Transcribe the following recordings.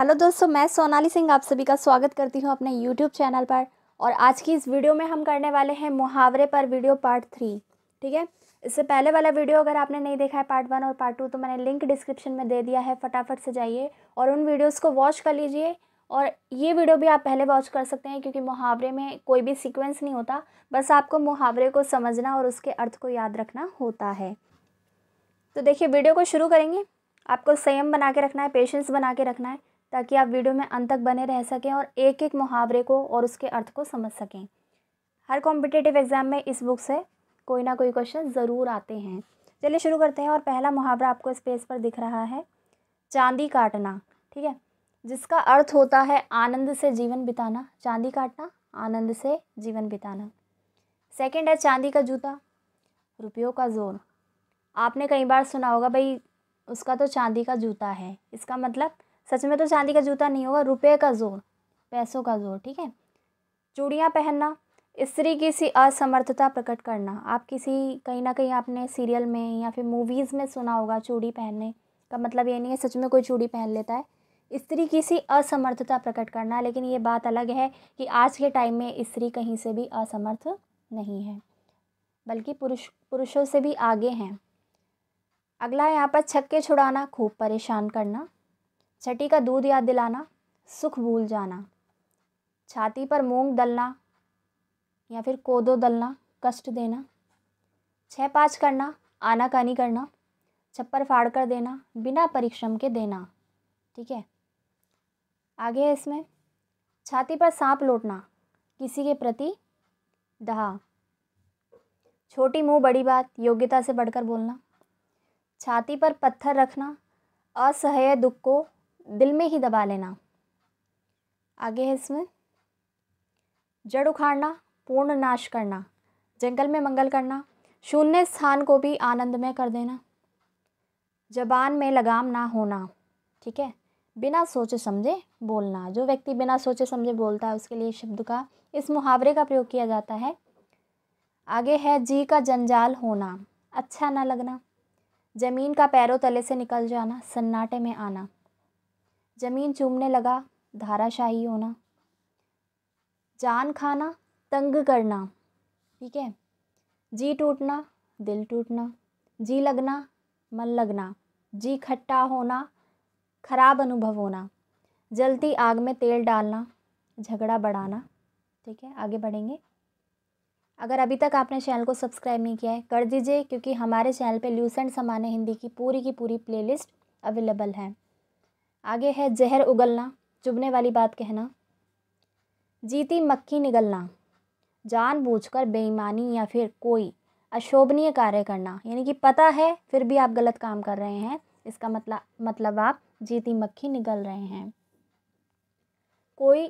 hello दोस्तों मैं सोनाली सिंह आप सभी का स्वागत करती हूँ अपने यूट्यूब चैनल पर और आज की इस वीडियो में हम करने वाले हैं मुहावरे पर वीडियो पार्ट थ्री ठीक है इससे पहले वाला वीडियो अगर आपने नहीं देखा है पार्ट वन और पार्ट टू तो मैंने लिंक डिस्क्रिप्शन में दे दिया है फटाफट से जाइए और उन वीडियोज़ को वॉच कर लीजिए और ये वीडियो भी आप पहले वॉच कर सकते हैं क्योंकि मुहावरे में कोई भी सिक्वेंस नहीं होता बस आपको मुहावरे को समझना और उसके अर्थ को याद रखना होता है तो देखिए वीडियो को शुरू करेंगे आपको संयम बना के रखना है पेशेंस बना के रखना है ताकि आप वीडियो में अंत तक बने रह सकें और एक एक मुहावरे को और उसके अर्थ को समझ सकें हर कॉम्पिटेटिव एग्ज़ाम में इस बुक से कोई ना कोई क्वेश्चन ज़रूर आते हैं चलिए शुरू करते हैं और पहला मुहावरा आपको इस पेज पर दिख रहा है चांदी काटना ठीक है जिसका अर्थ होता है आनंद से जीवन बिताना चांदी काटना आनंद से जीवन बिताना सेकंड है चांदी का जूता रुपयों का जोर आपने कई बार सुना होगा भाई उसका तो चांदी का जूता है इसका मतलब सच में तो चांदी का जूता नहीं होगा रुपये का जोर पैसों का जोर ठीक है चूड़ियाँ पहनना स्त्री की सी असमर्थता प्रकट करना आप किसी कहीं ना कहीं आपने सीरियल में या फिर मूवीज़ में सुना होगा चूड़ी पहनने का मतलब ये नहीं है सच में कोई चूड़ी पहन लेता है स्त्री की सी असमर्थता प्रकट करना लेकिन ये बात अलग है कि आज के टाइम में स्त्री कहीं से भी असमर्थ नहीं है बल्कि पुरुष पुरुषों से भी आगे हैं अगला यहाँ पर छक्के छुड़ाना खूब परेशान करना छठी का दूध याद दिलाना सुख भूल जाना छाती पर मूंग दलना या फिर कोदो दलना कष्ट देना छः पाँच करना आना कानी करना छप्पर फाड़ कर देना बिना परिश्रम के देना ठीक है आगे है इसमें छाती पर सांप लौटना किसी के प्रति दहा छोटी मुंह बड़ी बात योग्यता से बढ़कर बोलना छाती पर पत्थर रखना असहय दुख को दिल में ही दबा लेना आगे है इसमें जड़ उखाड़ना पूर्ण नाश करना जंगल में मंगल करना शून्य स्थान को भी आनंद में कर देना जबान में लगाम ना होना ठीक है बिना सोचे समझे बोलना जो व्यक्ति बिना सोचे समझे बोलता है उसके लिए शब्द का इस मुहावरे का प्रयोग किया जाता है आगे है जी का जंजाल होना अच्छा ना लगना ज़मीन का पैरों तले से निकल जाना सन्नाटे में आना ज़मीन चूमने लगा धाराशाही होना जान खाना तंग करना ठीक है जी टूटना दिल टूटना जी लगना मन लगना जी खट्टा होना खराब अनुभव होना जलती आग में तेल डालना झगड़ा बढ़ाना ठीक है आगे बढ़ेंगे अगर अभी तक आपने चैनल को सब्सक्राइब नहीं किया है कर दीजिए क्योंकि हमारे चैनल पे ल्यूसेंट सामान्य हिंदी की पूरी की पूरी प्लेलिस्ट अवेलेबल है आगे है जहर उगलना चुभने वाली बात कहना जीती मक्खी निगलना जानबूझकर बेईमानी या फिर कोई अशोभनीय कार्य करना यानी कि पता है फिर भी आप गलत काम कर रहे हैं इसका मतलब मतलब आप जीती मक्खी निगल रहे हैं कोई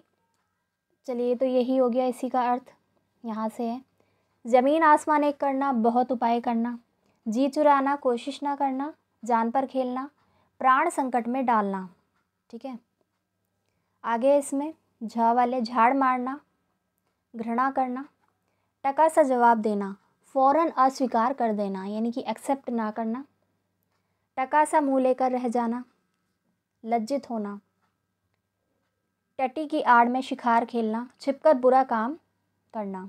चलिए तो यही हो गया इसी का अर्थ यहाँ से है ज़मीन आसमान एक करना बहुत उपाय करना जी चुराना कोशिश ना करना जान पर खेलना प्राण संकट में डालना ठीक है आगे इसमें झ वाले झाड़ मारना घृणा करना टका सा जवाब देना फ़ौरन अस्वीकार कर देना यानी कि एक्सेप्ट ना करना टका सा मुँह लेकर रह जाना लज्जित होना टटी की आड़ में शिकार खेलना छिपकर बुरा काम करना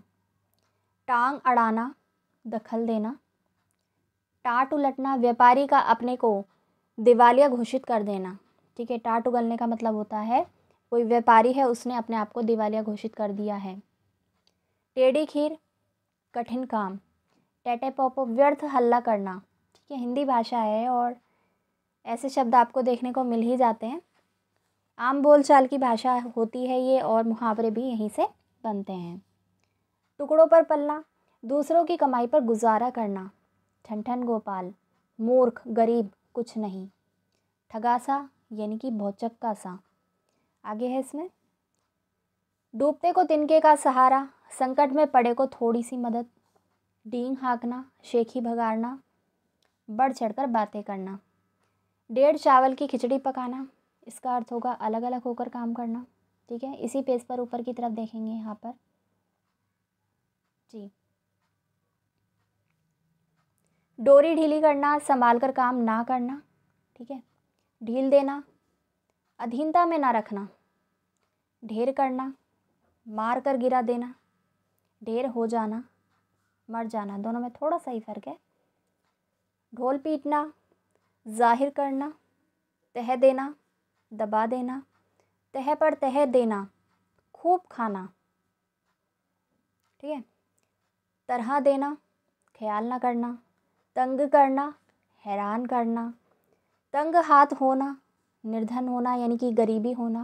टांग अड़ाना दखल देना टाट उलटना व्यापारी का अपने को दिवालिया घोषित कर देना ठीक है टाट उगलने का मतलब होता है कोई व्यापारी है उसने अपने आप को दिवालिया घोषित कर दिया है टेढ़ी खीर कठिन काम टैटे पोपो व्यर्थ हल्ला करना ठीक है हिंदी भाषा है और ऐसे शब्द आपको देखने को मिल ही जाते हैं आम बोलचाल की भाषा होती है ये और मुहावरे भी यहीं से बनते हैं टुकड़ों पर पलना दूसरों की कमाई पर गुजारा करना ठन ठन गोपाल मूर्ख गरीब कुछ नहीं ठगासा यानी कि चक्का सा आगे है इसमें डूबते को तिनके का सहारा संकट में पड़े को थोड़ी सी मदद डींग हाँकना शेखी भगाड़ना बढ़ चढ़कर बातें करना डेढ़ चावल की खिचड़ी पकाना इसका अर्थ होगा अलग अलग होकर काम करना ठीक है इसी पेज पर ऊपर की तरफ देखेंगे यहाँ पर जी डोरी ढीली करना संभाल कर काम ना करना ठीक है ढील देना अधीनता में ना रखना ढेर करना मार कर गिरा देना ढेर हो जाना मर जाना दोनों में थोड़ा सा ही फ़र्क है ढोल पीटना जाहिर करना तह देना दबा देना तह पर तह देना खूब खाना ठीक है तरह देना ख्याल ना करना तंग करना हैरान करना तंग हाथ होना निर्धन होना यानी कि गरीबी होना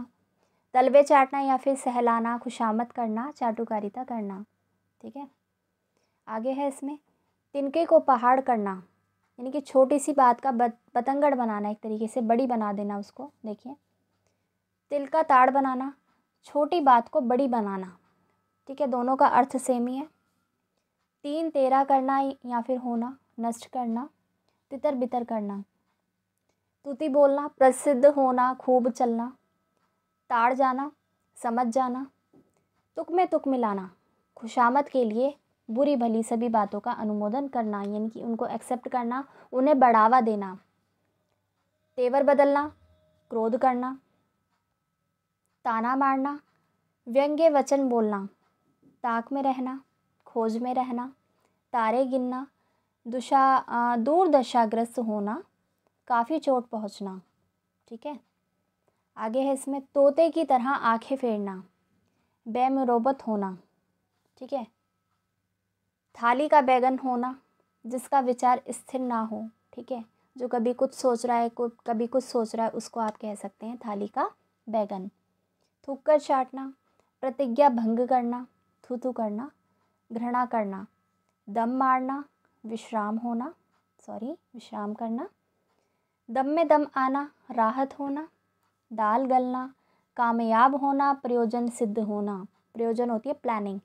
तलवे चाटना या फिर सहलाना खुशामद करना चाटुकारिता करना ठीक है आगे है इसमें तिनके को पहाड़ करना यानी कि छोटी सी बात का पतंगड़ बनाना एक तरीके से बड़ी बना देना उसको देखिए तिल का ताड़ बनाना छोटी बात को बड़ी बनाना ठीक है दोनों का अर्थ सेम ही है तीन तेरा करना या फिर होना नष्ट करना तितर बितर करना तुति बोलना प्रसिद्ध होना खूब चलना ताड़ जाना समझ जाना तुक में तुक मिलाना खुशामद के लिए बुरी भली सभी बातों का अनुमोदन करना यानी कि उनको एक्सेप्ट करना उन्हें बढ़ावा देना तेवर बदलना क्रोध करना ताना मारना व्यंग्य वचन बोलना ताक में रहना खोज में रहना तारे गिनना दुशा दूरदशाग्रस्त होना काफ़ी चोट पहुंचना ठीक है आगे है इसमें तोते की तरह आंखें फेरना बेमरोबत होना ठीक है थाली का बैगन होना जिसका विचार स्थिर ना हो ठीक है जो कभी कुछ सोच रहा है कभी कुछ सोच रहा है उसको आप कह सकते हैं थाली का बैगन थूक कर चाटना प्रतिज्ञा भंग करना थू थू करना घृणा करना दम मारना विश्राम होना सॉरी विश्राम करना दम में दम आना राहत होना दाल गलना कामयाब होना प्रयोजन सिद्ध होना प्रयोजन होती है प्लानिंग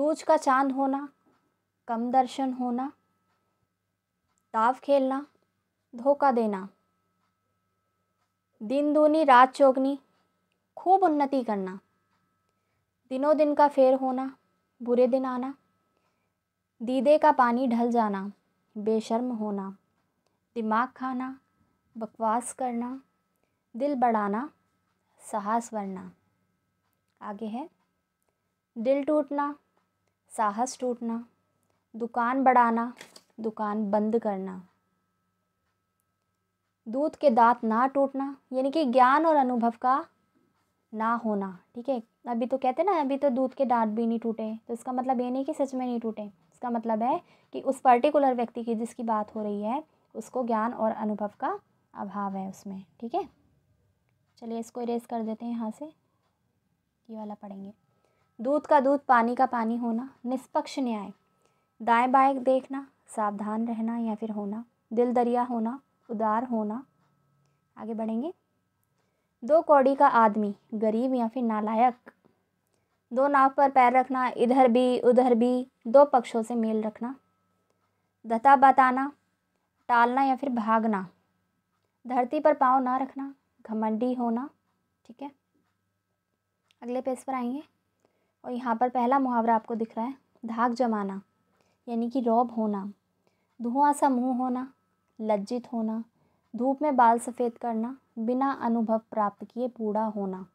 दूज का चांद होना कम दर्शन होना ताव खेलना धोखा देना दिन दूनी रात चौगनी खूब उन्नति करना दिनों दिन का फेर होना बुरे दिन आना दीदे का पानी ढल जाना बेशर्म होना दिमाग खाना बकवास करना दिल बढ़ाना साहस बढ़ना आगे है दिल टूटना साहस टूटना दुकान बढ़ाना दुकान बंद करना दूध के दांत ना टूटना यानी कि ज्ञान और अनुभव का ना होना ठीक है अभी तो कहते ना अभी तो दूध के दांत भी नहीं टूटे तो इसका मतलब ये नहीं कि सच में नहीं टूटे इसका मतलब है कि उस पर्टिकुलर व्यक्ति की जिसकी बात हो रही है उसको ज्ञान और अनुभव का अभाव है उसमें ठीक है चलिए इसको इरेज कर देते हैं यहाँ से ये वाला पढ़ेंगे दूध का दूध पानी का पानी होना निष्पक्ष न्याय दाएं बाएं देखना सावधान रहना या फिर होना दिल दरिया होना उदार होना आगे बढ़ेंगे दो कौड़ी का आदमी गरीब या फिर नालायक दो नाव पर पैर रखना इधर भी उधर भी दो पक्षों से मेल रखना दता बताना टालना या फिर भागना धरती पर पाँव ना रखना घमंडी होना ठीक है अगले पेज पर आएंगे और यहाँ पर पहला मुहावरा आपको दिख रहा है धाक जमाना यानी कि रौब होना धुआं सा मुँह होना लज्जित होना धूप में बाल सफ़ेद करना बिना अनुभव प्राप्त किए बूढ़ा होना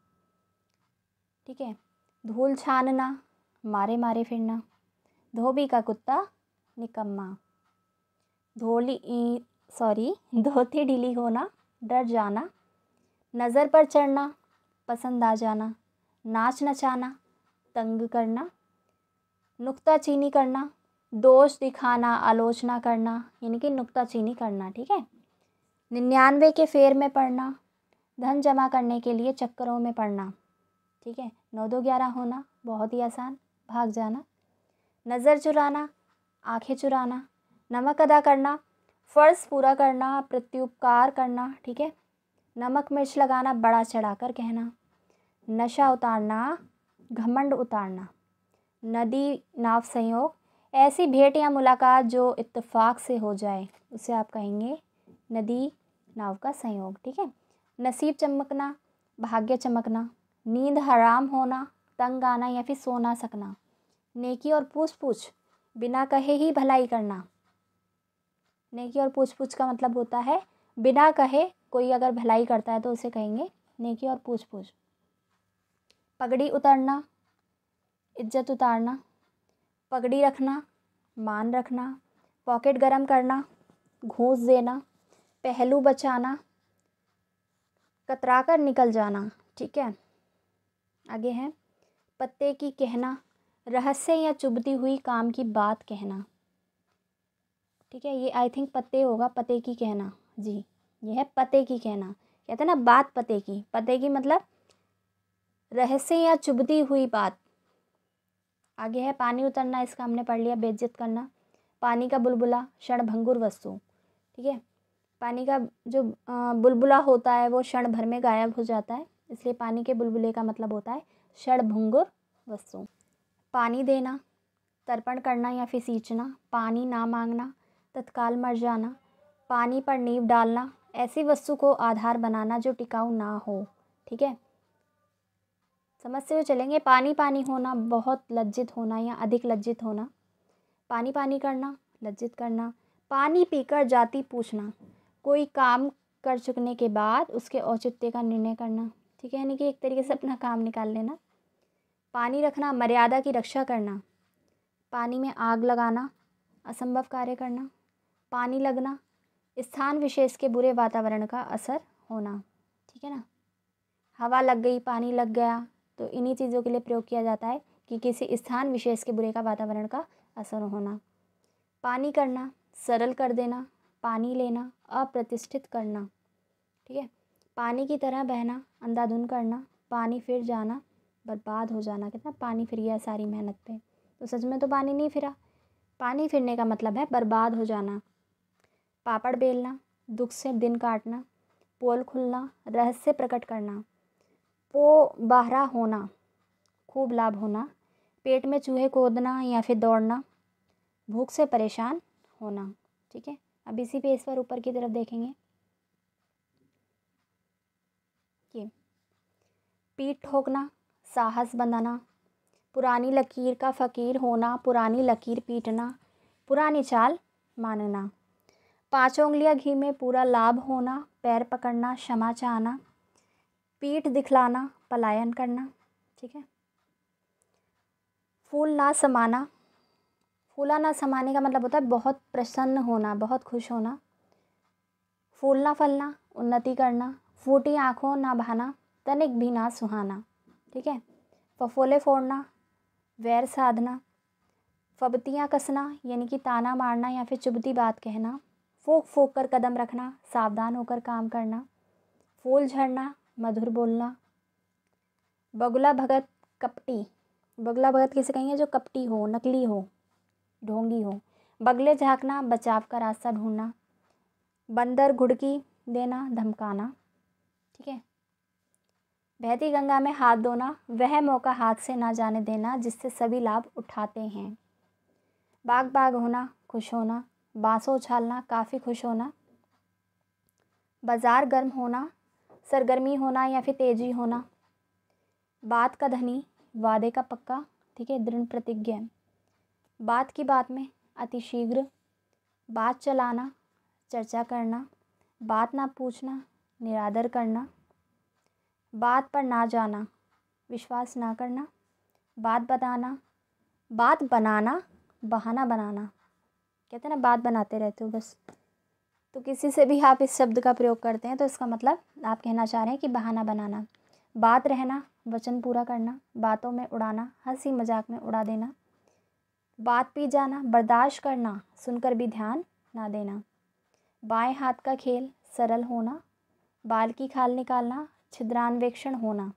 ठीक है धूल छानना मारे मारे फिरना धोबी का कुत्ता निकम्मा धोली सॉरी धोती ढीली होना डर जाना नज़र पर चढ़ना पसंद आ जाना नाच नचाना तंग करना चीनी करना दोष दिखाना आलोचना करना यानी कि चीनी करना ठीक है निन्यानवे के फेर में पढ़ना धन जमा करने के लिए चक्करों में पढ़ना ठीक है नौ दो ग्यारह होना बहुत ही आसान भाग जाना नज़र चुराना आंखें चुराना नमक अदा करना फ़र्ज़ पूरा करना प्रत्युपकार करना ठीक है नमक मिर्च लगाना बड़ा चढ़ाकर कहना नशा उतारना घमंड उतारना नदी नाव संयोग ऐसी भेंट या मुलाकात जो इत्तफाक से हो जाए उसे आप कहेंगे नदी नाव का संयोग ठीक है नसीब चमकना भाग्य चमकना नींद हराम होना तंग आना या फिर सोना सकना नेकी और पूछ पूछ बिना कहे ही भलाई करना नेकी और पूछ पूछ का मतलब होता है बिना कहे कोई अगर भलाई करता है तो उसे कहेंगे नेकी और पूछ पूछ पगड़ी उतरना इज्जत उतारना पगड़ी रखना मान रखना पॉकेट गरम करना घूस देना पहलू बचाना कतरा कर निकल जाना ठीक है आगे है पत्ते की कहना रहस्य या चुभती हुई काम की बात कहना ठीक है ये आई थिंक पते होगा पते की कहना जी ये है पते की कहना कहते हैं ना बात पते की पते की मतलब रहस्य या चुभती हुई बात आगे है पानी उतरना इसका हमने पढ़ लिया बेज्जत करना पानी का बुलबुला भंगुर वस्तु ठीक है पानी का जो बुलबुला होता है वो क्षण भर में गायब हो जाता है इसलिए पानी के बुलबुले का मतलब होता है क्षण भंगुर वस्तु पानी देना तर्पण करना या फिर सींचना पानी ना मांगना तत्काल मर जाना पानी पर नींव डालना ऐसी वस्तु को आधार बनाना जो टिकाऊ ना हो ठीक है समझते हुए चलेंगे पानी पानी होना बहुत लज्जित होना या अधिक लज्जित होना पानी पानी करना लज्जित करना पानी पीकर जाति पूछना कोई काम कर चुकने के बाद उसके औचित्य का निर्णय करना ठीक है यानी कि एक तरीके से अपना काम निकाल लेना पानी रखना मर्यादा की रक्षा करना पानी में आग लगाना असंभव कार्य करना पानी लगना स्थान विशेष के बुरे वातावरण का असर होना ठीक है ना हवा लग गई पानी लग गया तो इन्हीं चीज़ों के लिए प्रयोग किया जाता है कि किसी स्थान विशेष के बुरे का वातावरण का असर होना पानी करना सरल कर देना पानी लेना अप्रतिष्ठित करना ठीक है पानी की तरह बहना अंधाधुन करना पानी फिर जाना बर्बाद हो जाना कितना पानी फिर गया सारी मेहनत पे तो सच में तो पानी नहीं फिरा पानी फिरने का मतलब है बर्बाद हो जाना पापड़ बेलना दुख से दिन काटना पोल खुलना रहस्य प्रकट करना पो बाहरा होना खूब लाभ होना पेट में चूहे कूदना या फिर दौड़ना भूख से परेशान होना ठीक है अब इसी पेज पर ऊपर की तरफ देखेंगे ये पीठ ठोकना साहस बनाना पुरानी लकीर का फ़कीर होना पुरानी लकीर पीटना पुरानी चाल मानना पाँचों उंगलियां घी में पूरा लाभ होना पैर पकड़ना क्षमा चाहना पीठ दिखलाना पलायन करना ठीक है फूल ना समाना फूला ना समाने का मतलब होता है बहुत प्रसन्न होना बहुत खुश होना फूलना फलना उन्नति करना फूटी आँखों ना बहाना तनिक भी ना सुहाना ठीक है फफोले फोड़ना वैर साधना फबतियाँ कसना यानी कि ताना मारना या फिर चुभती बात कहना फोक फोक कर कदम रखना सावधान होकर काम करना फूल झड़ना मधुर बोलना बगुला भगत कपटी बगुला भगत किसे कहेंगे जो कपटी हो नकली हो ढोंगी हो बगले झांकना बचाव का रास्ता ढूंढना बंदर घुड़की देना धमकाना ठीक है बहती गंगा में हाथ धोना वह मौका हाथ से ना जाने देना जिससे सभी लाभ उठाते हैं बाग बाग होना खुश होना बाँसों उछालना काफ़ी खुश होना बाज़ार गर्म होना सरगर्मी होना या फिर तेजी होना बात का धनी वादे का पक्का ठीक है दृढ़ प्रतिज्ञा बात की बात में अतिशीघ्र बात चलाना चर्चा करना बात ना पूछना निरादर करना बात पर ना जाना विश्वास ना करना बात बताना बात बनाना बहाना बनाना कहते हैं ना बात बनाते रहते हो बस तो किसी से भी आप इस शब्द का प्रयोग करते हैं तो इसका मतलब आप कहना चाह रहे हैं कि बहाना बनाना बात रहना वचन पूरा करना बातों में उड़ाना हंसी मजाक में उड़ा देना बात पी जाना बर्दाश्त करना सुनकर भी ध्यान ना देना बाएं हाथ का खेल सरल होना बाल की खाल निकालना छिद्रान्वेक्षण होना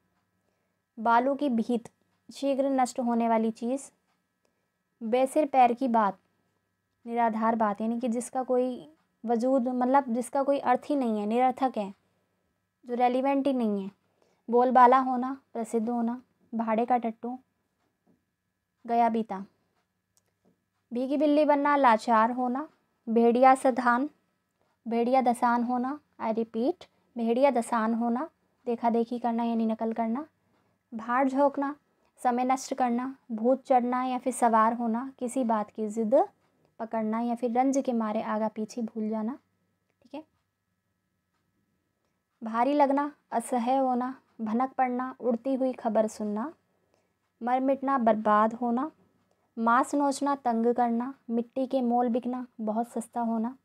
बालों की भीत शीघ्र नष्ट होने वाली चीज़ बेसिर पैर की बात निराधार बात यानी कि जिसका कोई वजूद मतलब जिसका कोई अर्थ ही नहीं है निरर्थक है जो रेलिवेंट ही नहीं है बोलबाला होना प्रसिद्ध होना भाड़े का टट्टू गया बीता भीगी बिल्ली बनना लाचार होना भेड़िया सधान भेड़िया दसान होना आई रिपीट भेड़िया दसान होना देखा देखी करना यानी नकल करना भाड़ झोंकना समय नष्ट करना भूत चढ़ना या फिर सवार होना किसी बात की ज़िद पकड़ना या फिर रंज के मारे आगा पीछे भूल जाना ठीक है भारी लगना असह्य होना भनक पड़ना उड़ती हुई खबर सुनना मर मिटना बर्बाद होना मांस नोचना तंग करना मिट्टी के मोल बिकना बहुत सस्ता होना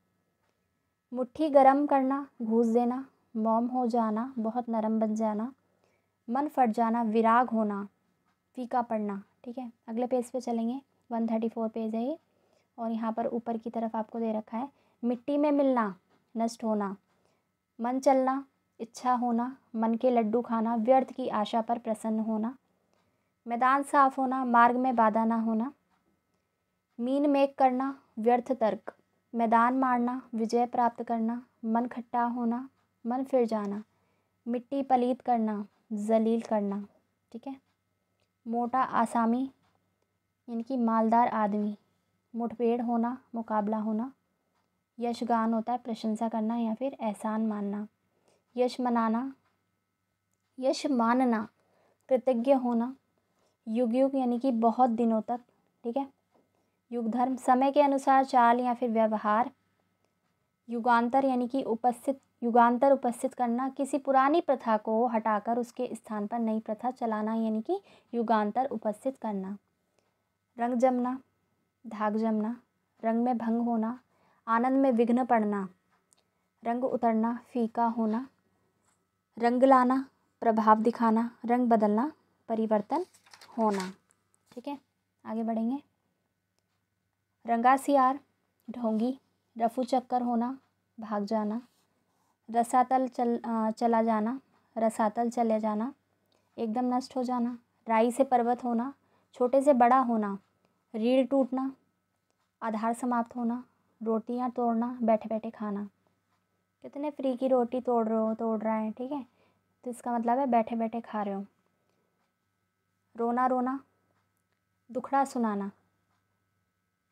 मुट्ठी गरम करना घूस देना मोम हो जाना बहुत नरम बन जाना मन फट जाना विराग होना फीका पड़ना ठीक है अगले पेज पे चलेंगे वन थर्टी फोर पेज है ये और यहाँ पर ऊपर की तरफ आपको दे रखा है मिट्टी में मिलना नष्ट होना मन चलना इच्छा होना मन के लड्डू खाना व्यर्थ की आशा पर प्रसन्न होना मैदान साफ होना मार्ग में बाधा ना होना मीन मेक करना व्यर्थ तर्क मैदान मारना विजय प्राप्त करना मन खट्टा होना मन फिर जाना मिट्टी पलीत करना जलील करना ठीक है मोटा आसामी यानी कि मालदार आदमी मुठभेड़ होना मुकाबला होना यशगान होता है प्रशंसा करना या फिर एहसान मानना यश मनाना यश मानना कृतज्ञ होना युग युग यानी कि बहुत दिनों तक ठीक है युग धर्म समय के अनुसार चाल या फिर व्यवहार युगांतर यानी कि उपस्थित युगांतर उपस्थित करना किसी पुरानी प्रथा को हटाकर उसके स्थान पर नई प्रथा चलाना यानी कि युगांतर उपस्थित करना रंग जमना धाग जमना रंग में भंग होना आनंद में विघ्न पड़ना रंग उतरना फीका होना रंग लाना प्रभाव दिखाना रंग बदलना परिवर्तन होना ठीक है आगे बढ़ेंगे रंगासियार ढोंगी रफू चक्कर होना भाग जाना रसातल चल चला जाना रसातल चले जाना एकदम नष्ट हो जाना राई से पर्वत होना छोटे से बड़ा होना रीढ़ टूटना आधार समाप्त होना रोटियां तोड़ना बैठे बैठे खाना कितने फ्री की रोटी तोड़ रहे हो तोड़ रहा है ठीक है तो इसका मतलब है बैठे बैठे खा रहे हो रोना रोना दुखड़ा सुनाना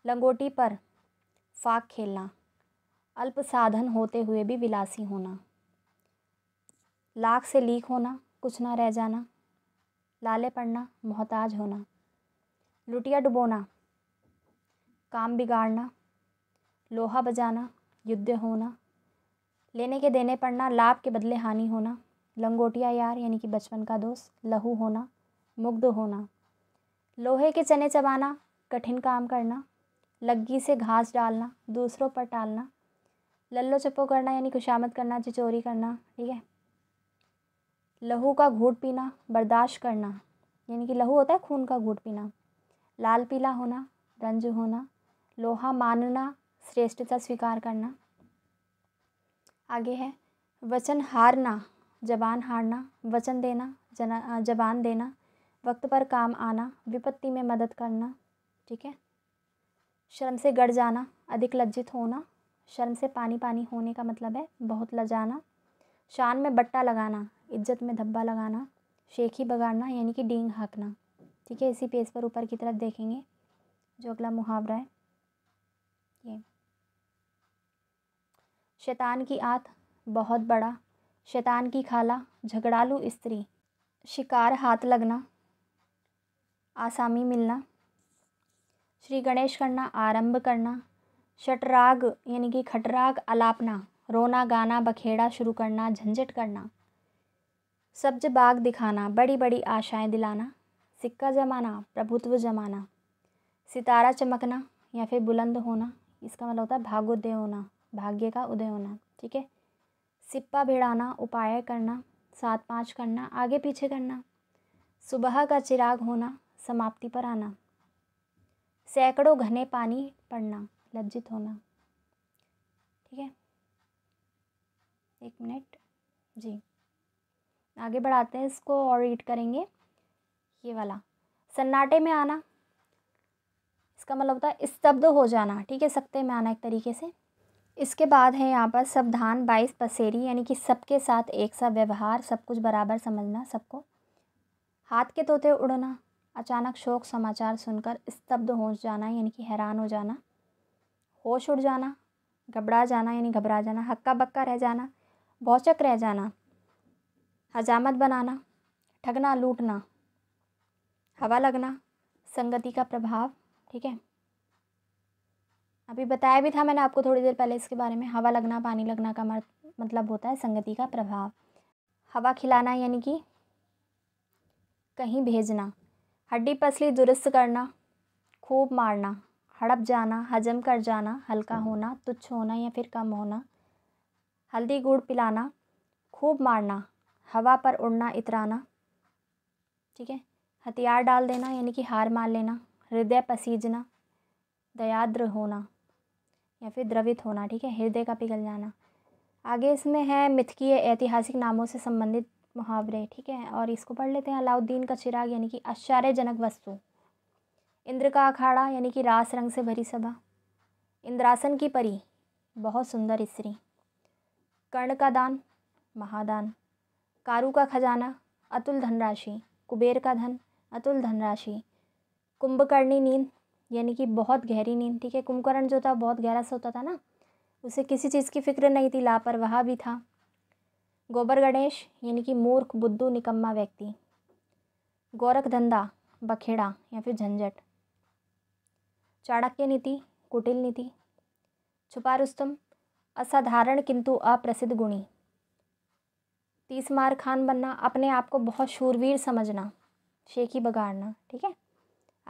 लंगोटी पर फाक खेलना अल्प साधन होते हुए भी विलासी होना लाख से लीक होना कुछ ना रह जाना लाले पड़ना मोहताज होना लुटिया डुबोना काम बिगाड़ना लोहा बजाना युद्ध होना लेने के देने पड़ना लाभ के बदले हानि होना लंगोटिया यार यानी कि बचपन का दोस्त लहू होना मुग्ध होना लोहे के चने चबाना कठिन काम करना लग्गी से घास डालना दूसरों पर टालना लल्लो चप्पो करना यानी खुशामद करना चिचोरी करना ठीक है लहू का घूट पीना बर्दाश्त करना यानी कि लहू होता है खून का घूट पीना लाल पीला होना रंज होना लोहा मानना श्रेष्ठता स्वीकार करना आगे है वचन हारना जबान हारना वचन देना जना जबान देना वक्त पर काम आना विपत्ति में मदद करना ठीक है शर्म से गड़ जाना अधिक लज्जित होना शर्म से पानी पानी होने का मतलब है बहुत लजाना शान में बट्टा लगाना इज्जत में धब्बा लगाना शेखी बगाड़ना यानी कि डींग हाँकना ठीक है इसी पेज पर ऊपर की तरफ देखेंगे जो अगला मुहावरा है ये शैतान की आत बहुत बड़ा शैतान की खाला झगड़ालू स्त्री शिकार हाथ लगना आसामी मिलना श्री गणेश करना आरंभ करना शटराग यानी कि खटराग अलापना रोना गाना बखेड़ा शुरू करना झंझट करना सब्ज बाग दिखाना बड़ी बड़ी आशाएं दिलाना सिक्का जमाना प्रभुत्व जमाना सितारा चमकना या फिर बुलंद होना इसका मतलब होता है भागोदय होना भाग्य का उदय होना ठीक है सिप्पा भिड़ाना उपाय करना सात पाँच करना आगे पीछे करना सुबह का चिराग होना समाप्ति पर आना सैकड़ों घने पानी पड़ना लज्जित होना ठीक है एक मिनट जी आगे बढ़ाते हैं इसको और रीड करेंगे ये वाला सन्नाटे में आना इसका मतलब होता है स्तब्ध हो जाना ठीक है सकते में आना एक तरीके से इसके बाद है यहाँ पर धान बाईस पसेरी यानी कि सबके साथ एक सा व्यवहार सब कुछ बराबर समझना सबको हाथ के तोते उड़ना अचानक शोक समाचार सुनकर स्तब्ध हो जाना यानी कि हैरान हो जाना होश उड़ जाना घबरा जाना यानी घबरा जाना हक्का बक्का रह जाना भौचक रह जाना हजामत बनाना ठगना लूटना हवा लगना संगति का प्रभाव ठीक है अभी बताया भी था मैंने आपको थोड़ी देर पहले इसके बारे में हवा लगना पानी लगना का मतलब होता है संगति का प्रभाव हवा खिलाना यानी कि कहीं भेजना हड्डी पसली दुरुस्त करना खूब मारना हड़प जाना हजम कर जाना हल्का होना तुच्छ होना या फिर कम होना हल्दी गुड़ पिलाना खूब मारना हवा पर उड़ना इतराना ठीक है हथियार डाल देना यानी कि हार मान लेना हृदय पसीजना दयाद्र होना या फिर द्रवित होना ठीक है हृदय का पिघल जाना आगे इसमें है मिथकीय ऐतिहासिक नामों से संबंधित मुहावरे ठीक है और इसको पढ़ लेते हैं अलाउद्दीन का चिराग यानी कि आश्चर्यजनक वस्तु इंद्र का अखाड़ा यानी कि रास रंग से भरी सभा इंद्रासन की परी बहुत सुंदर स्त्री कर्ण का दान महादान कारू का खजाना अतुल धनराशि कुबेर का धन अतुल धनराशि कुंभकर्णी नींद यानी कि बहुत गहरी नींद ठीक है कुंभकर्ण जो था बहुत गहरा सोता था ना उसे किसी चीज़ की फिक्र नहीं थी लापरवाह भी था गोबर गणेश यानी कि मूर्ख बुद्धू निकम्मा व्यक्ति गोरख धंधा बखेड़ा या फिर झंझट चाणक्य नीति कुटिल नीति छुपारुस्तम असाधारण किंतु अप्रसिद्ध गुणी तीस मार खान बनना अपने आप को बहुत शूरवीर समझना शेखी बगाड़ना ठीक है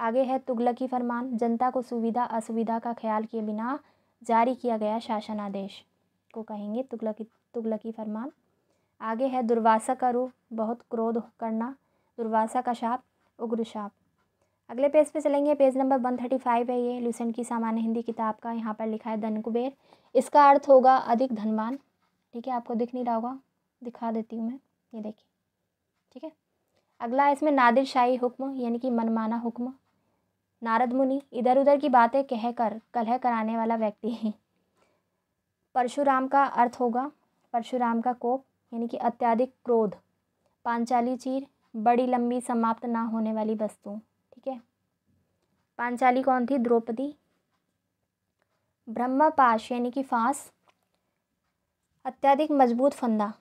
आगे है तुगलकी फरमान जनता को सुविधा असुविधा का ख्याल किए बिना जारी किया गया शासनादेश को कहेंगे तुगलकी तुगलकी फरमान आगे है दुर्वासा का रूप बहुत क्रोध करना दुर्वासा का शाप उग्र शाप अगले पेज पे चलेंगे page number one thirty five है ये लुसेंट की सामान्य हिंदी किताब का यहाँ पर लिखा है धन कुबेर इसका अर्थ होगा अधिक धनवान ठीक है आपको दिख नहीं रहा होगा दिखा देती हूँ मैं ये देखिए ठीक है अगला इसमें नादिर शाही हुक्म यानी कि मनमाना हुक्म नारद मुनि इधर उधर की बातें कहकर कलह कराने वाला व्यक्ति है परशुराम का अर्थ होगा परशुराम का कोप यानी कि अत्यधिक क्रोध पांचाली चीर बड़ी लंबी समाप्त ना होने वाली वस्तु ठीक है पांचाली कौन थी द्रौपदी ब्रह्मपाश यानी कि फांस अत्यधिक मजबूत फंदा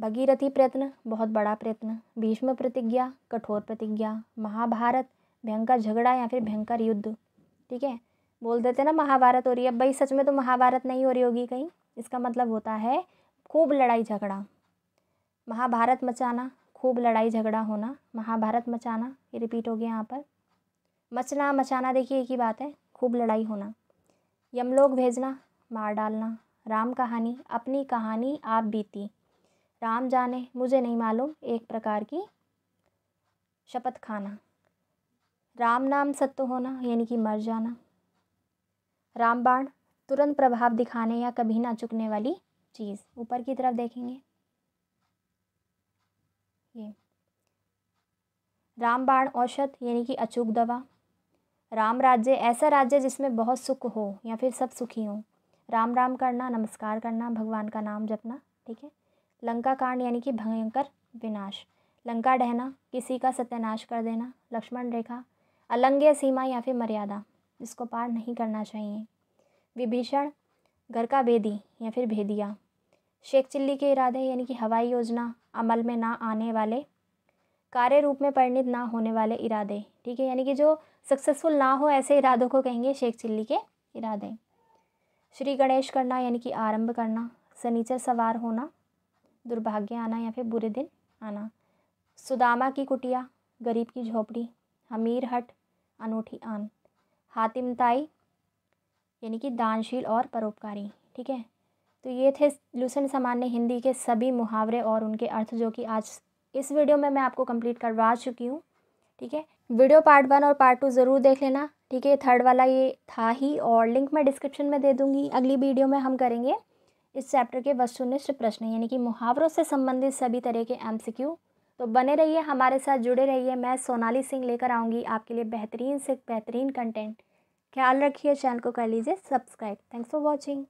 भगीरथी प्रयत्न बहुत बड़ा प्रयत्न भीष्म प्रतिज्ञा कठोर प्रतिज्ञा महाभारत भयंकर झगड़ा या फिर भयंकर युद्ध ठीक है बोल देते ना महाभारत हो रही है भाई सच में तो महाभारत नहीं हो रही होगी कहीं इसका मतलब होता है खूब लड़ाई झगड़ा महाभारत मचाना खूब लड़ाई झगड़ा होना महाभारत मचाना ये रिपीट हो गया यहाँ पर मचना मचाना देखिए एक ही बात है खूब लड़ाई होना यमलोक भेजना मार डालना राम कहानी अपनी कहानी आप बीती राम जाने मुझे नहीं मालूम एक प्रकार की शपथ खाना राम नाम सत्य होना यानी कि मर जाना रामबाण तुरंत प्रभाव दिखाने या कभी ना चुकने वाली चीज़ ऊपर की तरफ देखेंगे ये रामबाण औषध यानी कि अचूक दवा राम राज्य ऐसा राज्य जिसमें बहुत सुख हो या फिर सब सुखी हों राम राम करना नमस्कार करना भगवान का नाम जपना ठीक है लंका कांड यानी कि भयंकर विनाश लंका डहना किसी का सत्यानाश कर देना लक्ष्मण रेखा अलंग्य सीमा या फिर मर्यादा इसको पार नहीं करना चाहिए विभीषण घर का बेदी या फिर भेदिया शेख चिल्ली के इरादे यानी कि हवाई योजना अमल में ना आने वाले कार्य रूप में परिणित ना होने वाले इरादे ठीक है यानी कि जो सक्सेसफुल ना हो ऐसे इरादों को कहेंगे शेख चिल्ली के इरादे श्री गणेश करना यानी कि आरंभ करना सनीचर सवार होना दुर्भाग्य आना या फिर बुरे दिन आना सुदामा की कुटिया गरीब की झोपड़ी हमीर हट अनूठी आन हातिमताई यानी कि दानशील और परोपकारी ठीक है तो ये थे लूसेंट सामान्य हिंदी के सभी मुहावरे और उनके अर्थ जो कि आज इस वीडियो में मैं आपको कंप्लीट करवा चुकी हूँ ठीक है वीडियो पार्ट वन और पार्ट टू ज़रूर देख लेना ठीक है थर्ड वाला ये था ही और लिंक मैं डिस्क्रिप्शन में दे दूँगी अगली वीडियो में हम करेंगे इस चैप्टर के वस्तुनिष्ठ प्रश्न यानी कि मुहावरों से संबंधित सभी तरह के एम तो बने रहिए हमारे साथ जुड़े रहिए मैं सोनाली सिंह लेकर आऊँगी आपके लिए बेहतरीन से बेहतरीन कंटेंट ख्याल रखिए चैनल को कर लीजिए सब्सक्राइब थैंक्स फॉर वॉचिंग